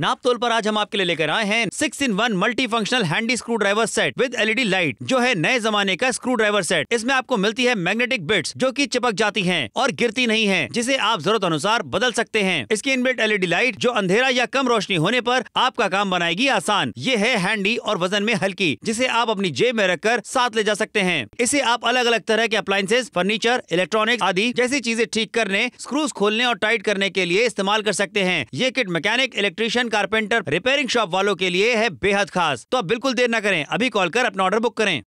नाप तोल पर आज हम आपके लिए लेकर आए हैं six in one multi functional handy screwdriver set with LED light जो है नए जमाने का स्क्रू ड्राइवर सेट इसमें आपको मिलती है मैग्नेटिक बिट्स जो कि चिपक जाती हैं और गिरती नहीं हैं जिसे आप जरूरत अनुसार बदल सकते हैं इसकी इनबिल्ट एलईडी लाइट जो अंधेरा या कम रोशनी होने पर आपका काम बनाएगी आसान ये है हैंडी और वजन में हल्की जिसे आप अपनी जेब में रखकर साथ ले जा सकते हैं इसे आप अलग अलग तरह के अप्लायसेज फर्नीचर इलेक्ट्रॉनिक आदि जैसी चीजें ठीक करने स्क्रूज खोलने और टाइट करने के लिए इस्तेमाल कर सकते हैं ये किट मैकेनिक इलेक्ट्रीशियन रोशन कारपेंटर रिपेयरिंग शॉप वालों के लिए है बेहद खास तो आप बिल्कुल देर न करें अभी कॉल कर अपना ऑर्डर बुक करें